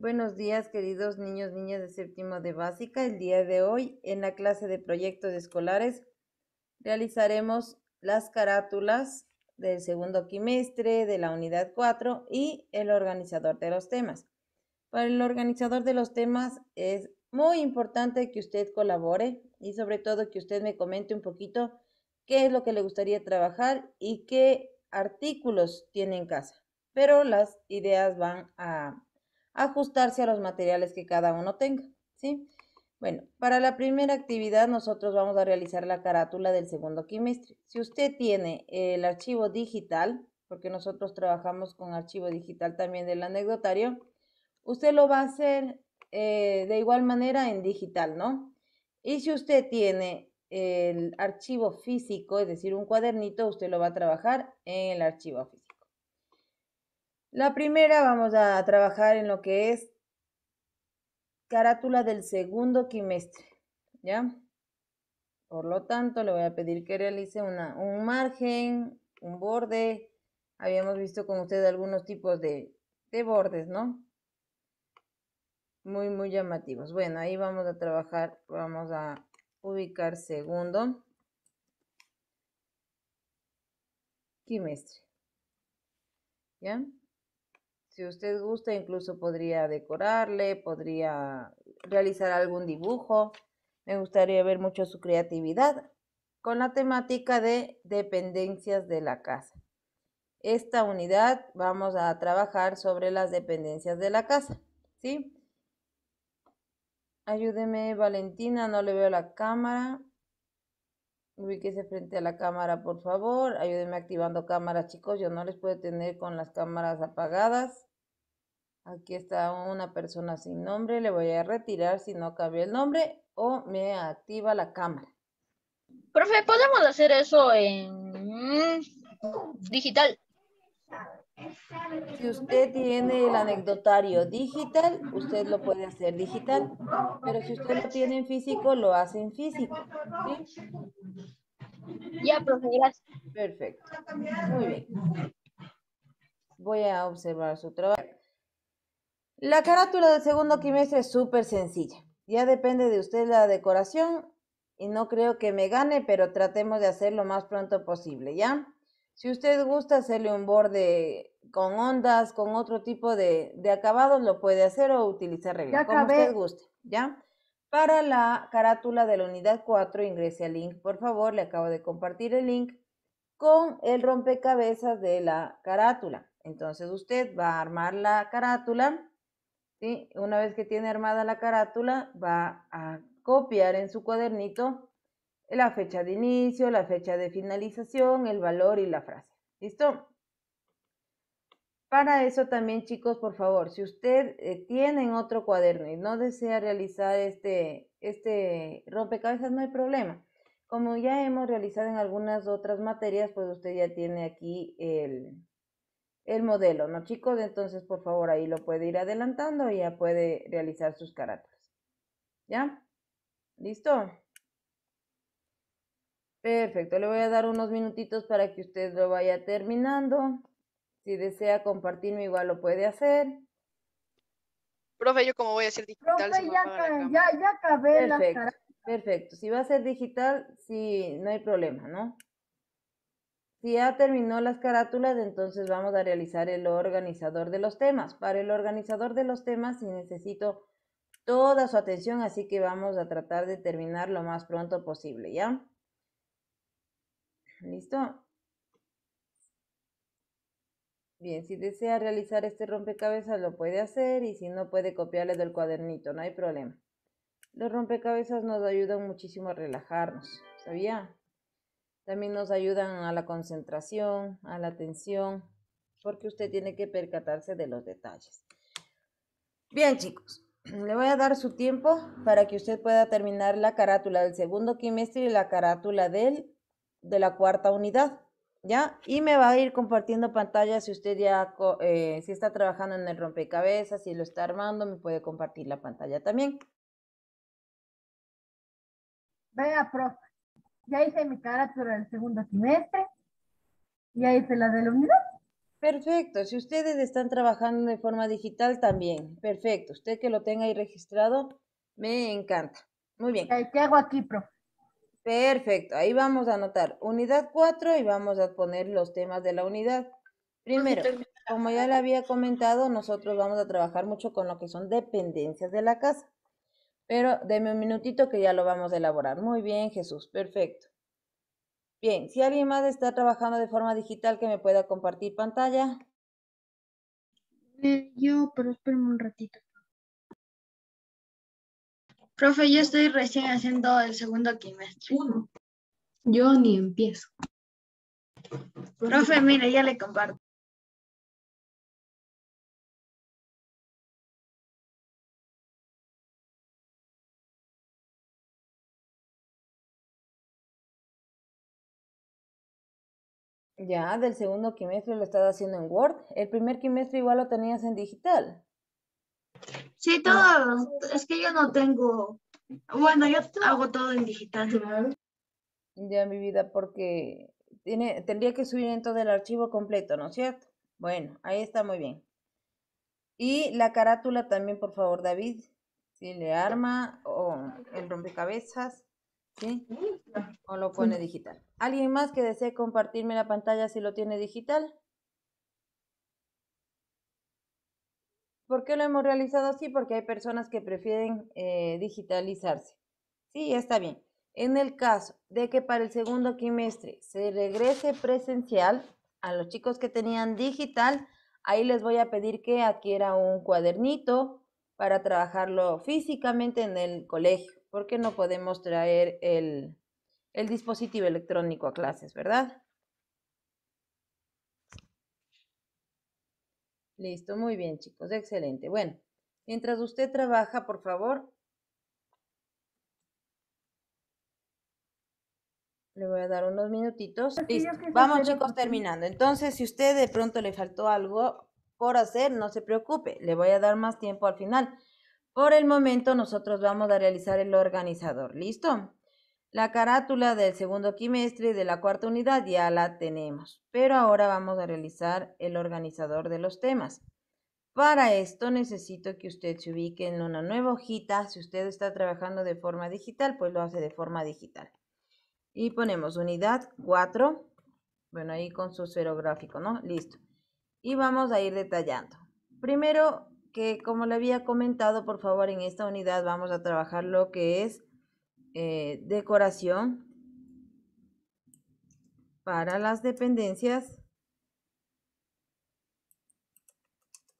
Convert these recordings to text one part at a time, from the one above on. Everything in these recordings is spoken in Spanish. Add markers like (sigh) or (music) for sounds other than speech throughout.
Buenos días, queridos niños, niñas de séptimo de básica. El día de hoy, en la clase de proyectos escolares, realizaremos las carátulas del segundo quimestre de la unidad 4 y el organizador de los temas. Para el organizador de los temas es muy importante que usted colabore y sobre todo que usted me comente un poquito qué es lo que le gustaría trabajar y qué artículos tiene en casa. Pero las ideas van a ajustarse a los materiales que cada uno tenga, ¿sí? Bueno, para la primera actividad nosotros vamos a realizar la carátula del segundo quimestre. Si usted tiene el archivo digital, porque nosotros trabajamos con archivo digital también del anecdotario, usted lo va a hacer eh, de igual manera en digital, ¿no? Y si usted tiene el archivo físico, es decir, un cuadernito, usted lo va a trabajar en el archivo físico. La primera vamos a trabajar en lo que es carátula del segundo quimestre, ¿ya? Por lo tanto, le voy a pedir que realice un margen, un borde. Habíamos visto con usted algunos tipos de, de bordes, ¿no? Muy, muy llamativos. Bueno, ahí vamos a trabajar, vamos a ubicar segundo quimestre. ¿Ya? Si usted gusta, incluso podría decorarle, podría realizar algún dibujo. Me gustaría ver mucho su creatividad con la temática de dependencias de la casa. Esta unidad vamos a trabajar sobre las dependencias de la casa, ¿sí? Ayúdeme, Valentina, no le veo la cámara. Ubíquese frente a la cámara, por favor. Ayúdeme activando cámaras, chicos. Yo no les puedo tener con las cámaras apagadas. Aquí está una persona sin nombre. Le voy a retirar si no cambia el nombre o me activa la cámara. Profe, ¿podemos hacer eso en digital? Si usted tiene el anecdotario digital, usted lo puede hacer digital. Pero si usted lo tiene en físico, lo hace en físico. Ya, profe, gracias. Perfecto. Muy bien. Voy a observar su trabajo. La carátula del segundo trimestre es súper sencilla. Ya depende de usted la decoración y no creo que me gane, pero tratemos de hacerlo lo más pronto posible, ¿ya? Si usted gusta hacerle un borde con ondas, con otro tipo de, de acabados, lo puede hacer o utilizar regla, como usted guste, ¿ya? Para la carátula de la unidad 4, ingrese al link, por favor, le acabo de compartir el link con el rompecabezas de la carátula. Entonces usted va a armar la carátula una vez que tiene armada la carátula, va a copiar en su cuadernito la fecha de inicio, la fecha de finalización, el valor y la frase. ¿Listo? Para eso también, chicos, por favor, si usted eh, tiene otro cuaderno y no desea realizar este, este rompecabezas, no hay problema. Como ya hemos realizado en algunas otras materias, pues usted ya tiene aquí el, el modelo, ¿no chicos? Entonces, por favor, ahí lo puede ir adelantando y ya puede realizar sus carácteres. ¿Ya? ¿Listo? Perfecto, le voy a dar unos minutitos para que usted lo vaya terminando. Si desea compartirme, igual lo puede hacer. Profe, yo como voy a hacer digital. ya, ya, acabé perfecto, perfecto, si va a ser digital, sí, no hay problema, ¿no? Si ya terminó las carátulas, entonces vamos a realizar el organizador de los temas. Para el organizador de los temas necesito toda su atención, así que vamos a tratar de terminar lo más pronto posible, ¿ya? ¿Listo? Bien, si desea realizar este rompecabezas lo puede hacer y si no puede copiarle del cuadernito, no hay problema. Los rompecabezas nos ayudan muchísimo a relajarnos, ¿sabía? También nos ayudan a la concentración, a la atención, porque usted tiene que percatarse de los detalles. Bien, chicos, (clears throat) le voy a dar su tiempo para que usted pueda terminar la carátula del segundo quimestre y la carátula del, de la cuarta unidad. ¿Ya? Y me va a ir compartiendo pantalla si usted ya, eh, si está trabajando en el rompecabezas, si lo está armando, me puede compartir la pantalla también. Vea, profe, ya hice mi carácter el segundo y ahí hice la de la unidad. Perfecto, si ustedes están trabajando de forma digital también, perfecto. Usted que lo tenga ahí registrado, me encanta. Muy bien. Eh, ¿Qué hago aquí, pro Perfecto, ahí vamos a anotar unidad 4 y vamos a poner los temas de la unidad. Primero, como ya le había comentado, nosotros vamos a trabajar mucho con lo que son dependencias de la casa. Pero deme un minutito que ya lo vamos a elaborar. Muy bien, Jesús, perfecto. Bien, si alguien más está trabajando de forma digital que me pueda compartir pantalla. Eh, yo, pero espérame un ratito. Profe, yo estoy recién haciendo el segundo quimestre. Uno. Yo ni empiezo. Profe, mire, ya le comparto. Ya, del segundo quimestre lo estás haciendo en Word. El primer quimestre igual lo tenías en digital. Sí, todo. Es que yo no tengo. Bueno, yo hago todo en digital. Ya, mi vida, porque tiene, tendría que subir en todo el archivo completo, ¿no es cierto? Bueno, ahí está muy bien. Y la carátula también, por favor, David. Si le arma o el rompecabezas. ¿Sí? O lo pone digital. ¿Alguien más que desee compartirme la pantalla si lo tiene digital? ¿Por qué lo hemos realizado así? Porque hay personas que prefieren eh, digitalizarse. Sí, está bien. En el caso de que para el segundo trimestre se regrese presencial, a los chicos que tenían digital, ahí les voy a pedir que adquiera un cuadernito para trabajarlo físicamente en el colegio porque no podemos traer el, dispositivo electrónico a clases, ¿verdad? Listo, muy bien chicos, excelente. Bueno, mientras usted trabaja, por favor, Le voy a dar unos minutitos. Pues vamos chicos terminando. Entonces, si usted de pronto le faltó algo por hacer, no se preocupe. Le voy a dar más tiempo al final. Por el momento nosotros vamos a realizar el organizador, ¿listo? La carátula del segundo quimestre y de la cuarta unidad ya la tenemos, pero ahora vamos a realizar el organizador de los temas. Para esto necesito que usted se ubique en una nueva hojita. Si usted está trabajando de forma digital, pues lo hace de forma digital. Y ponemos unidad 4, bueno, ahí con su gráfico, ¿no? Listo. Y vamos a ir detallando. Primero que como le había comentado, por favor, en esta unidad vamos a trabajar lo que es eh, decoración para las dependencias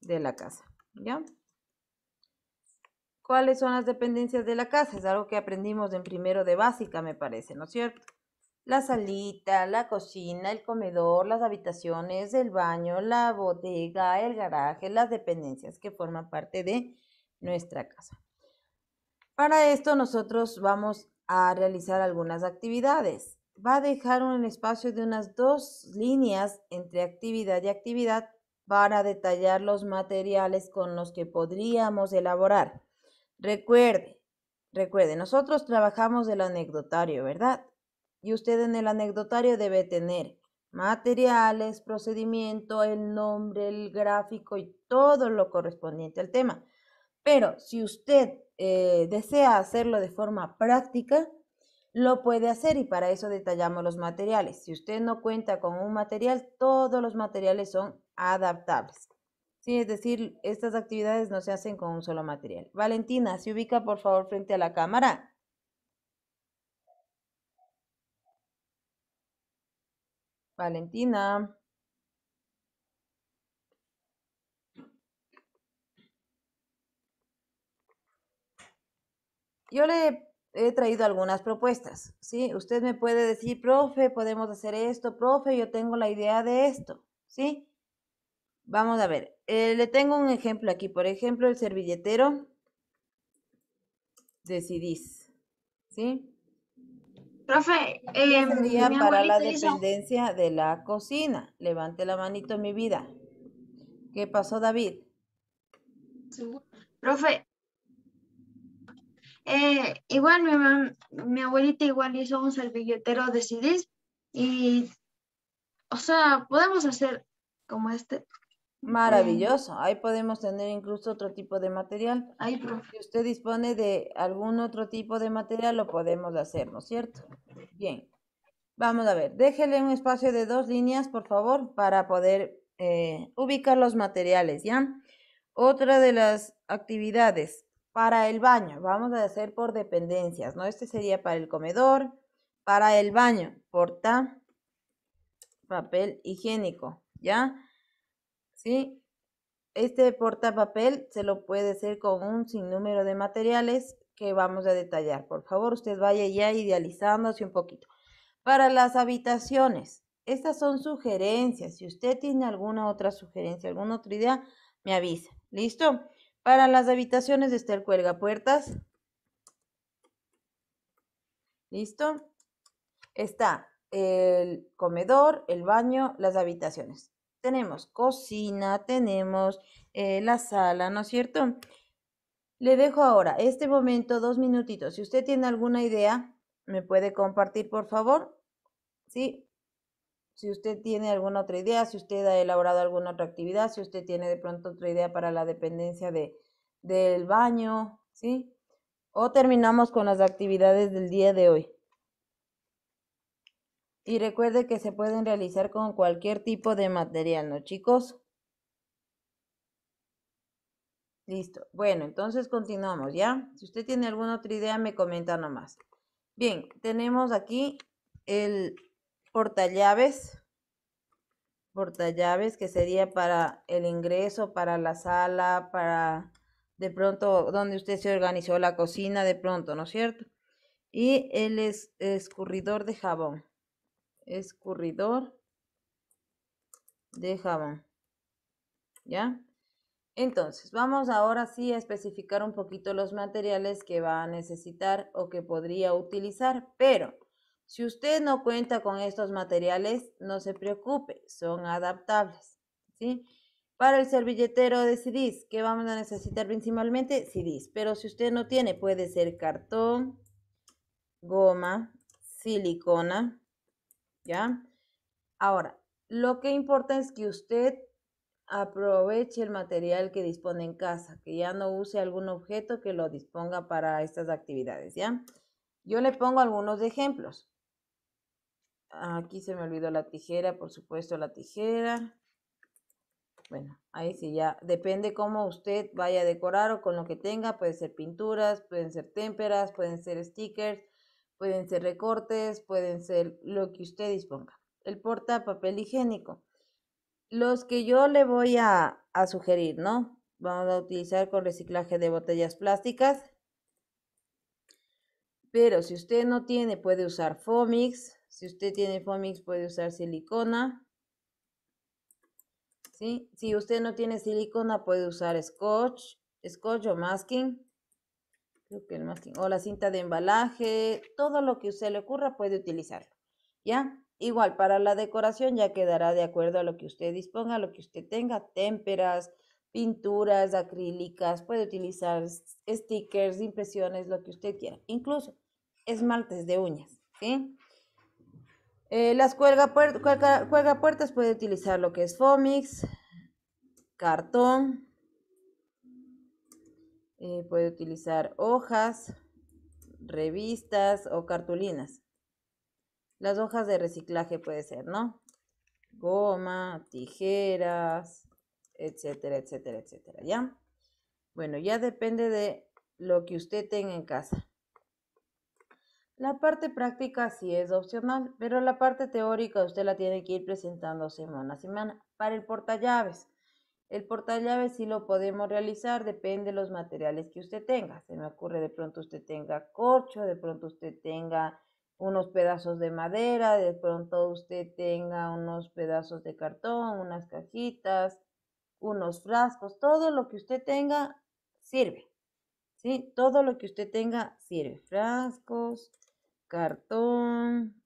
de la casa, ¿ya? ¿Cuáles son las dependencias de la casa? Es algo que aprendimos en primero de básica, me parece, ¿no es cierto? la salita, la cocina, el comedor, las habitaciones, el baño, la bodega, el garaje, las dependencias que forman parte de nuestra casa. Para esto nosotros vamos a realizar algunas actividades. Va a dejar un espacio de unas dos líneas entre actividad y actividad para detallar los materiales con los que podríamos elaborar. Recuerde, recuerde, nosotros trabajamos del anecdotario, ¿verdad? y usted en el anecdotario debe tener materiales, procedimiento, el nombre, el gráfico y todo lo correspondiente al tema. Pero si usted eh, desea hacerlo de forma práctica, lo puede hacer y para eso detallamos los materiales. Si usted no cuenta con un material, todos los materiales son adaptables. es decir, estas actividades no se hacen con un solo material. Valentina, se ubica por favor frente a la cámara. Valentina. Yo le he traído algunas propuestas, ¿sí? Usted me puede decir, profe, podemos hacer esto, profe, yo tengo la idea de esto, ¿sí? Vamos a ver, eh, le tengo un ejemplo aquí, por ejemplo, el servilletero decidís, ¿sí? Profe, eh, sería para la dependencia de la cocina. Levante la manito, mi vida. ¿Qué pasó, David? Profe, eh, igual mi, abuelita igual hizo un servilletero de CDs y, o sea, podemos hacer como este. Maravilloso. Ahí podemos tener incluso otro tipo de material. Ahí, Si usted dispone de algún otro tipo de material, lo podemos hacer, ¿no es cierto? Bien. Vamos a ver, déjele un espacio de dos líneas, por favor, para poder eh, ubicar los materiales, ¿ya? Otra de las actividades para el baño, vamos a hacer por dependencias, ¿no? Este sería para el comedor, para el baño, porta, papel higiénico, ¿ya? ¿sí? Este portapapel se lo puede hacer con un sinnúmero de materiales que vamos a detallar. Por favor, usted vaya ya idealizándose un poquito. Para las habitaciones, estas son sugerencias. Si usted tiene alguna otra sugerencia, alguna otra idea, me avisa. ¿Listo? Para las habitaciones está el cuelga puertas. ¿Listo? Está el comedor, el baño, las habitaciones tenemos cocina, tenemos eh, la sala, ¿no es cierto? Le dejo ahora este momento dos minutitos. Si usted tiene alguna idea, me puede compartir, por favor. ¿Sí? Si usted tiene alguna otra idea, si usted ha elaborado alguna otra actividad, si usted tiene de pronto otra idea para la dependencia de, del baño, ¿sí? O terminamos con las actividades del día de hoy. Y recuerde que se pueden realizar con cualquier tipo de material, ¿no, chicos? Listo. Bueno, entonces continuamos, ¿ya? Si usted tiene alguna otra idea, me comenta nomás. Bien, tenemos aquí el portallaves. Portallaves que sería para el ingreso, para la sala, para de pronto donde usted se organizó la cocina, de pronto, ¿no es cierto? Y el escurridor de jabón escurridor de jabón. ¿Ya? Entonces, vamos ahora sí a especificar un poquito los materiales que va a necesitar o que podría utilizar, pero si usted no cuenta con estos materiales, no se preocupe, son adaptables, ¿sí? Para el servilletero de CDs, ¿qué vamos a necesitar principalmente? CDs, pero si usted no tiene, puede ser cartón, goma, silicona, ¿ya? Ahora, lo que importa es que usted aproveche el material que dispone en casa, que ya no use algún objeto que lo disponga para estas actividades, ¿ya? Yo le pongo algunos ejemplos. Aquí se me olvidó la tijera, por supuesto la tijera. Bueno, ahí sí ya, depende cómo usted vaya a decorar o con lo que tenga, puede ser pinturas, pueden ser témperas, pueden ser stickers, pueden ser recortes, pueden ser lo que usted disponga. El porta papel higiénico. Los que yo le voy a, sugerir, ¿no? Vamos a utilizar con reciclaje de botellas plásticas. Pero si usted no tiene, puede usar Fomix. Si usted tiene Fomix, puede usar silicona. Si usted no tiene silicona, puede usar Scotch, Scotch o Masking o la cinta de embalaje, todo lo que usted le ocurra puede utilizarlo, ¿ya? Igual, para la decoración ya quedará de acuerdo a lo que usted disponga, lo que usted tenga, témperas, pinturas acrílicas, puede utilizar stickers, impresiones, lo que usted quiera, incluso esmaltes de uñas, ¿sí? Eh, las cuelga, puertas puede utilizar lo que es Fomix, cartón, eh, puede utilizar hojas, revistas o cartulinas. Las hojas de reciclaje puede ser, ¿no? Goma, tijeras, etcétera, etcétera, etcétera, ¿ya? Bueno, ya depende de lo que usted tenga en casa. La parte práctica sí es opcional, pero la parte teórica usted la tiene que ir presentando semana a semana. Para el portallaves, el portal llave sí lo podemos realizar, depende de los materiales que usted tenga. Se me ocurre, de pronto usted tenga corcho, de pronto usted tenga unos pedazos de madera, de pronto usted tenga unos pedazos de cartón, unas cajitas, unos frascos, todo lo que usted tenga sirve. ¿Sí? Todo lo que usted tenga sirve. Frascos, cartón,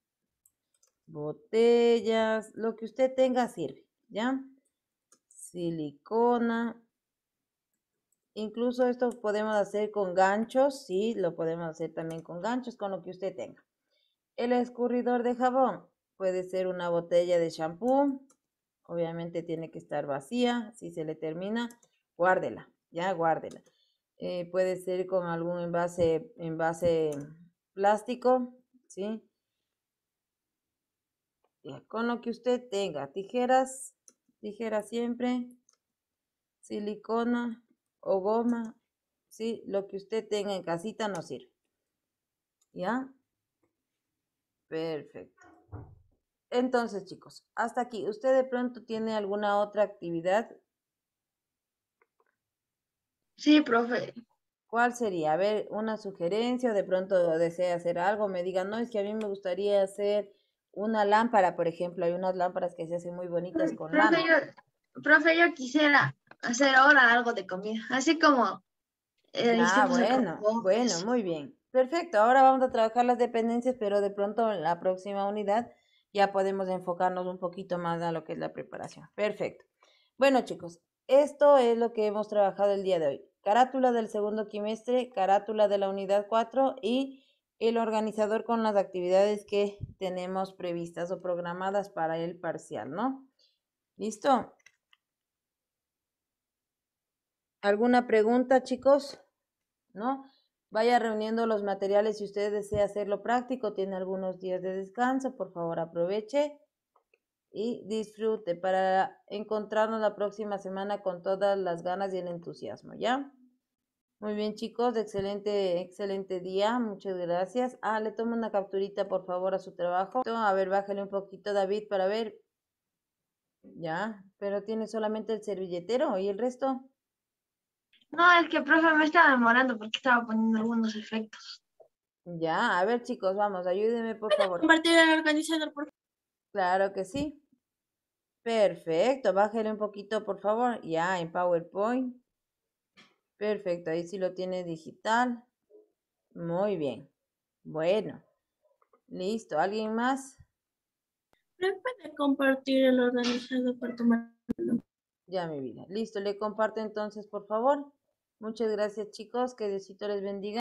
botellas, lo que usted tenga sirve, ¿ya? silicona. Incluso esto podemos hacer con ganchos, sí, lo podemos hacer también con ganchos, con lo que usted tenga. El escurridor de jabón puede ser una botella de shampoo, obviamente tiene que estar vacía, si se le termina, guárdela, ya guárdela. Eh, puede ser con algún envase, envase plástico, ¿sí? con lo que usted tenga, tijeras dijera siempre silicona o goma, ¿sí? Lo que usted tenga en casita no sirve. ¿Ya? Perfecto. Entonces, chicos, hasta aquí. ¿Usted de pronto tiene alguna otra actividad? Sí, profe. ¿Cuál sería? A ver, una sugerencia, de pronto desea hacer algo, me diga, no, es que a mí me gustaría hacer una lámpara, por ejemplo, hay unas lámparas que se hacen muy bonitas con profe, Yo, profe, yo quisiera hacer ahora algo de comida, así como... ah, bueno, bueno, muy bien. Perfecto, ahora vamos a trabajar las dependencias, pero de pronto en la próxima unidad ya podemos enfocarnos un poquito más a lo que es la preparación. Perfecto. Bueno, chicos, esto es lo que hemos trabajado el día de hoy. Carátula del segundo quimestre, carátula de la unidad 4 y el organizador con las actividades que tenemos previstas o programadas para el parcial, ¿no? ¿Listo? ¿Alguna pregunta, chicos? ¿No? Vaya reuniendo los materiales si usted desea hacerlo práctico, tiene algunos días de descanso, por favor aproveche y disfrute para encontrarnos la próxima semana con todas las ganas y el entusiasmo, ¿ya? Muy bien, chicos, excelente, excelente día. Muchas gracias. Ah, le tomo una capturita, por favor, a su trabajo. A ver, bájale un poquito, David, para ver. Ya, pero tiene solamente el servilletero y el resto. No, es que profe me estaba demorando porque estaba poniendo algunos efectos. Ya, a ver, chicos, vamos, ayúdenme, por favor. compartir el organizador, por Claro que sí. Perfecto, bájale un poquito, por favor. Ya, en PowerPoint. Perfecto, ahí sí lo tiene digital. Muy bien. Bueno, listo. ¿Alguien más? puede compartir el organizado para tomar. Ya, mi vida. Listo, le comparto entonces, por favor. Muchas gracias, chicos. Que Diosito les bendiga.